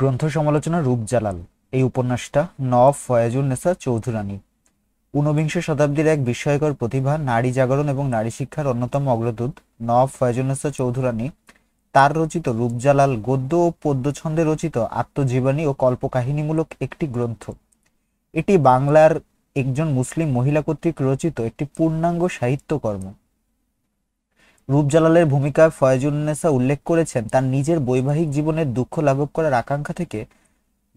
গ্রন্থ সমালোচনা রূপজালাল এই উপন্যাসটা নব ফয়াজুন্নেসা চৌধুরানী ঊনবিংশ শতাব্দীর এক বিস্ময়কর প্রতিভা নারী জাগরণ এবং নারী শিক্ষার অন্যতম অগ্রদূত নব ফয়াজুন্নেসা চৌধুরানী তার রচিত রূপজালাল গদ্য ও পদ্য ছন্দে রচিত আত্মজীবনী ও কল্পকাহিনীমূলক একটি গ্রন্থ এটি বাংলার একজন মুসলিম মহিলা কর্তৃক রচিত একটি পূর্ণাঙ্গ সাহিত্যকর্ম রূপজালালের ভূমিকায় ফয়জুলনেসা উল্লেখ করেছেন তার নিজের বৈবাহিক জীবনের দুঃখ লাঘব করার আকাঙ্ক্ষা থেকে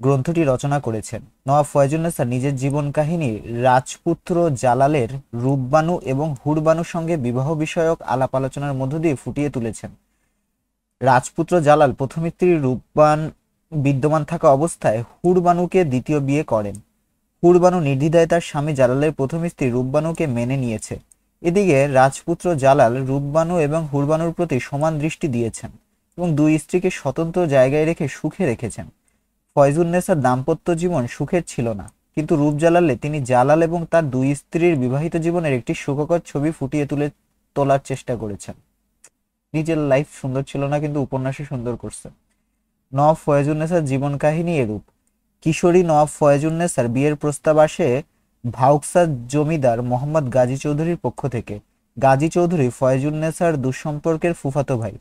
গ্রন্থটি রচনা করেছেন নওয়াব ফয়জুলনেসা নিজের জীবন কাহিনী রাজপুত্র জালালের রূপবানু এবং হুরবানুর সঙ্গে বিবাহ বিষয়ক আলাপ আলোচনার মধ্য দিয়ে ফুটিয়ে তুলেছেন রাজপুত্র জালাল প্রথম স্ত্রী রূপবান বিদ্যমান থাকা অবস্থায় হুরবানুকে দ্বিতীয় বিয়ে করেন হুরবানু নির্দ্বিধায় তার স্বামী জালালের প্রথম স্ত্রী রূপবানুকে মেনে নিয়েছে এদিকে রাজপুত্র জালাল রূপবানু এবং হুরবানুর প্রতি সমান দৃষ্টি দিয়েছেন এবং দুই স্ত্রীকে স্বতন্ত্র জায়গায় রেখে সুখে রেখেছেন ফয়জুন্নেসার দাম্পত্য জীবন সুখের ছিল না কিন্তু রূপ জালালে তিনি জালাল এবং তার দুই স্ত্রীর বিবাহিত জীবনের একটি সুখকর ছবি ফুটিয়ে তুলে তোলার চেষ্টা করেছেন নিজের লাইফ সুন্দর ছিল না কিন্তু উপন্যাসে সুন্দর করছে নওয়াব ফয়জুন্নেসার জীবন কাহিনী এরূপ কিশোরী নওয়াব ফয়জুন্নেসার বিয়ের প্রস্তাব আসে ভাউকসার জমিদার মোহাম্মদ গাজী চৌধুরীর পক্ষ থেকে গাজী চৌধুরী নেসার দুঃসম্পর্কের ফুফাতো ভাই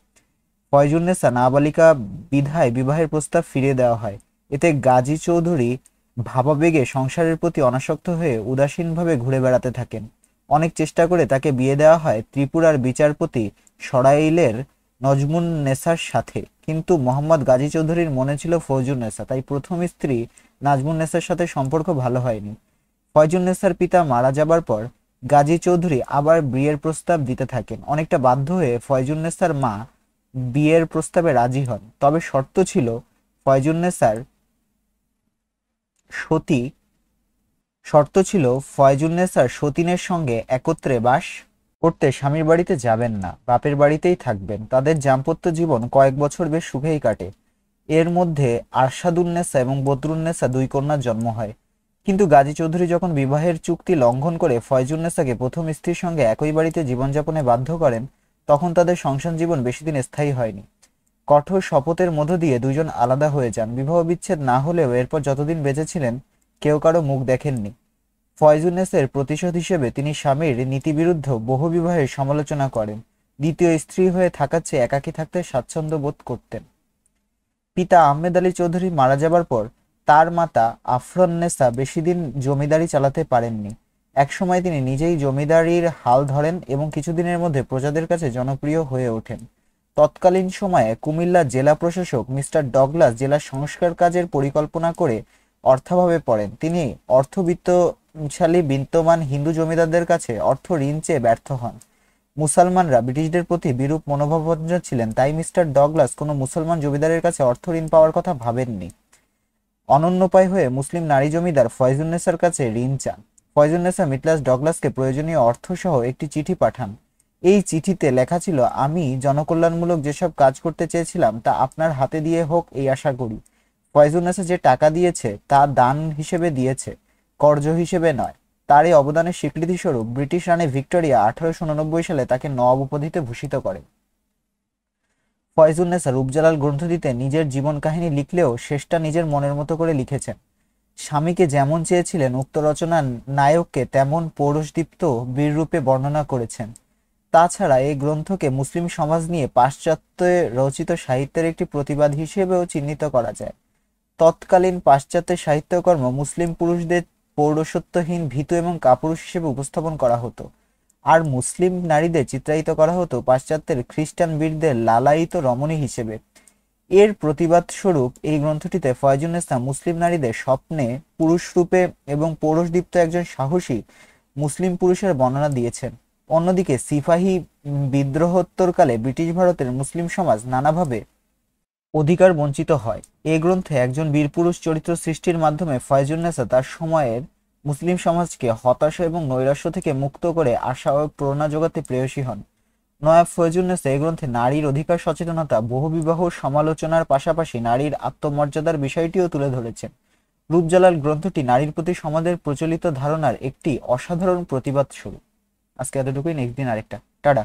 নেসা নাবালিকা বিধায় বিবাহের প্রস্তাব ফিরিয়ে দেওয়া হয় এতে গাজী চৌধুরী ভাবাবেগে সংসারের প্রতি অনাসক্ত হয়ে উদাসীনভাবে ঘুরে বেড়াতে থাকেন অনেক চেষ্টা করে তাকে বিয়ে দেওয়া হয় ত্রিপুরার বিচারপতি সরাইলের নজমুন নেসার সাথে কিন্তু মোহাম্মদ গাজী চৌধুরীর মনে ছিল ফৌজুন নেসা তাই প্রথম স্ত্রী নাজমুন নেসার সাথে সম্পর্ক ভালো হয়নি ফয়জুল নেসার পিতা মারা যাবার পর গাজী চৌধুরী আবার বিয়ের প্রস্তাব দিতে থাকেন অনেকটা বাধ্য হয়ে ফয়জুলনেসার মা বিয়ের প্রস্তাবে রাজি হন তবে শর্ত ছিল ফয়জুল নেসার সতী শর্ত ছিল ফয়জুলনেসার সতীনের সঙ্গে একত্রে বাস করতে স্বামীর বাড়িতে যাবেন না বাপের বাড়িতেই থাকবেন তাদের দাম্পত্য জীবন কয়েক বছর বেশ সুখেই কাটে এর মধ্যে নেসা এবং নেসা দুই কন্যার জন্ম হয় কিন্তু গাজী চৌধুরী যখন বিবাহের চুক্তি লঙ্ঘন করে ফয়জুলনেসাকে প্রথম স্ত্রীর সঙ্গে একই বাড়িতে জীবনযাপনে বাধ্য করেন তখন তাদের সংসার জীবন বেশিদিন স্থায়ী হয়নি কঠোর শপথের মধ্য দিয়ে দুজন আলাদা হয়ে যান বিবাহ বিচ্ছেদ না হলেও এরপর যতদিন বেঁচেছিলেন কেউ কারো মুখ দেখেননি ফয়জুলনেসের প্রতিশোধ হিসেবে তিনি স্বামীর নীতিবিরুদ্ধ বহু বিবাহের সমালোচনা করেন দ্বিতীয় স্ত্রী হয়ে থাকার চেয়ে একাকী থাকতে স্বাচ্ছন্দ্য বোধ করতেন পিতা আহমেদ আলী চৌধুরী মারা যাবার পর তার মাতা বেশি বেশিদিন জমিদারি চালাতে পারেননি একসময় তিনি নিজেই জমিদারির হাল ধরেন এবং কিছুদিনের মধ্যে প্রজাদের কাছে জনপ্রিয় হয়ে ওঠেন তৎকালীন সময়ে কুমিল্লা জেলা প্রশাসক মিস্টার ডগলাস জেলার সংস্কার কাজের পরিকল্পনা করে অর্থাভাবে পড়েন তিনি অর্থবিত্তশালী বিদ্যমান হিন্দু জমিদারদের কাছে অর্থ ঋণ চেয়ে ব্যর্থ হন মুসলমানরা ব্রিটিশদের প্রতি বিরূপ মনোভাবজ্ঞ ছিলেন তাই মিস্টার ডগলাস কোনো মুসলমান জমিদারের কাছে অর্থ ঋণ পাওয়ার কথা ভাবেননি অনন্যপায় হয়ে মুসলিম নারী জমিদার ফয়জুন্নেসার কাছে ঋণ চান ফয়জুন্নেসা মিটলাস ডগলাসকে প্রয়োজনীয় অর্থ সহ একটি চিঠি পাঠান এই চিঠিতে লেখা ছিল আমি জনকল্যাণমূলক যেসব কাজ করতে চেয়েছিলাম তা আপনার হাতে দিয়ে হোক এই আশা করি ফয়জুন্নেসা যে টাকা দিয়েছে তা দান হিসেবে দিয়েছে কর্জ হিসেবে নয় তার এই অবদানের স্বীকৃতিস্বরূপ ব্রিটিশ রানী ভিক্টোরিয়া আঠারোশো সালে তাকে নব উপাধিতে ভূষিত করে ফয়জুলনেসা রূপজালাল গ্রন্থটিতে নিজের জীবন কাহিনী লিখলেও শেষটা নিজের মনের মতো করে লিখেছেন স্বামীকে যেমন চেয়েছিলেন উক্ত রচনার নায়ককে তেমন পৌরুষদীপ্ত বীররূপে বর্ণনা করেছেন তাছাড়া এই গ্রন্থকে মুসলিম সমাজ নিয়ে পাশ্চাত্যে রচিত সাহিত্যের একটি প্রতিবাদ হিসেবেও চিহ্নিত করা যায় তৎকালীন পাশ্চাত্যের সাহিত্যকর্ম মুসলিম পুরুষদের পৌরসত্বহীন ভীতু এবং কাপুরুষ হিসেবে উপস্থাপন করা হতো আর মুসলিম নারীদের চিত্রায়িত করা হতো পাশ্চাত্যের খ্রিস্টান বীরদের লালায়িত রমণী হিসেবে এর প্রতিবাদ স্বরূপ এই গ্রন্থটিতে ফয়জুল ইসলাম মুসলিম নারীদের স্বপ্নে পুরুষ রূপে এবং দীপ্ত একজন সাহসী মুসলিম পুরুষের বর্ণনা দিয়েছেন অন্যদিকে সিফাহি বিদ্রোহোত্তরকালে ব্রিটিশ ভারতের মুসলিম সমাজ নানাভাবে অধিকার বঞ্চিত হয় এ গ্রন্থে একজন বীরপুরুষ চরিত্র সৃষ্টির মাধ্যমে ফয়জুল নেসা তার সময়ের মুসলিম সমাজকে হতাশা এবং নৈরাশ্য থেকে মুক্ত করে আশা ও প্রেরণা জোগাতে প্রেয়সী হন নয়া ফয়জুলনেসা এই গ্রন্থে নারীর অধিকার সচেতনতা বহুবিবাহ সমালোচনার পাশাপাশি নারীর আত্মমর্যাদার বিষয়টিও তুলে ধরেছেন রূপজালাল গ্রন্থটি নারীর প্রতি সমাজের প্রচলিত ধারণার একটি অসাধারণ প্রতিবাদ শুরু আজকে এতটুকুই নেক্সট দিন আরেকটা টাটা